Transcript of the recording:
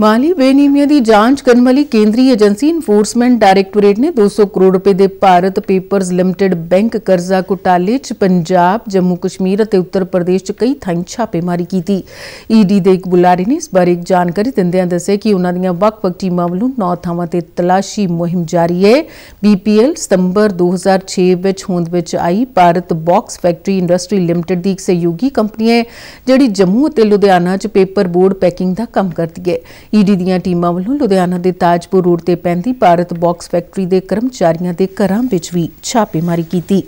ਮਾਲੀ ਬੇਨੀਮੀਆਂ ਦੀ ਜਾਂਚ ਕਰਨ ਵਾਲੀ ਕੇਂਦਰੀ ਏਜੰਸੀ ਇਨਫੋਰਸਮੈਂਟ ਡਾਇਰੈਕਟੋਰੇਟ ਨੇ 200 ਕਰੋੜ ਰੁਪਏ ਦੇ ਭਾਰਤ ਪੇਪਰਸ ਲਿਮਟਿਡ ਬੈਂਕ ਕਰਜ਼ਾ ਘੁਟਾਲੇ 'ਚ ਪੰਜਾਬ, ਜੰਮੂ ਕਸ਼ਮੀਰ ਅਤੇ ਉੱਤਰ ਪ੍ਰਦੇਸ਼ 'ਚ ਕਈ ਥਾਂ ਛਾਪੇਮਾਰੀ ਕੀਤੀ। ਈਡੀ e ਦੇ ਇੱਕ ਬੁਲਾਰੇ ਨੇ ਇਸ ਬਾਰੇ ਇੱਕ ਜਾਣਕਾਰੀ ਦਿੰਦਿਆਂ ਦੱਸਿਆ ਕਿ ਉਹਨਾਂ ਦੀਆਂ ਵੱਖ-ਵੱਖ ਟੀਮਾਂ ਵੱਲੋਂ ਨੌ ਥਾਵਾਂ ਤੇ ਤਲਾਸ਼ੀ ਮੁਹਿੰਮ ਜਾਰੀ ਹੈ। ਬੀਪੀਐਲ ਸਤੰਬਰ 2006 ਵਿੱਚ ਹੋਂਦ ਵਿੱਚ ਆਈ Bharat box factory industry limited ਦੀ ਇੱਕ ਸਹਿਯੋਗੀ ਕੰਪਨੀ ਹੈ ਜਿਹੜੀ ਜੰਮੂ ਅਤੇ ਲੁਧਿਆਣਾ 'ਚ ਪੇਪਰ ਬੋਰਡ ਪੈਕਿੰਗ ਦਾ ਕੰਮ ਕਰਦੀ ਹੈ। ਈਡੀ e ਦੀਆਂ ਟੀਮਾਂ ਵੱਲੋਂ ਲੁਧਿਆਣਾ ਦੇ ਤਾਜਪੁਰ ਰੋਡ ਤੇ ਪੈਂਦੀ ਭਾਰਤ ਬਾਕਸ ਫੈਕਟਰੀ ਦੇ ਕਰਮਚਾਰੀਆਂ ਦੇ ਘਰਾਂ ਵਿੱਚ ਵੀ ਛਾਪੇਮਾਰੀ ਕੀਤੀ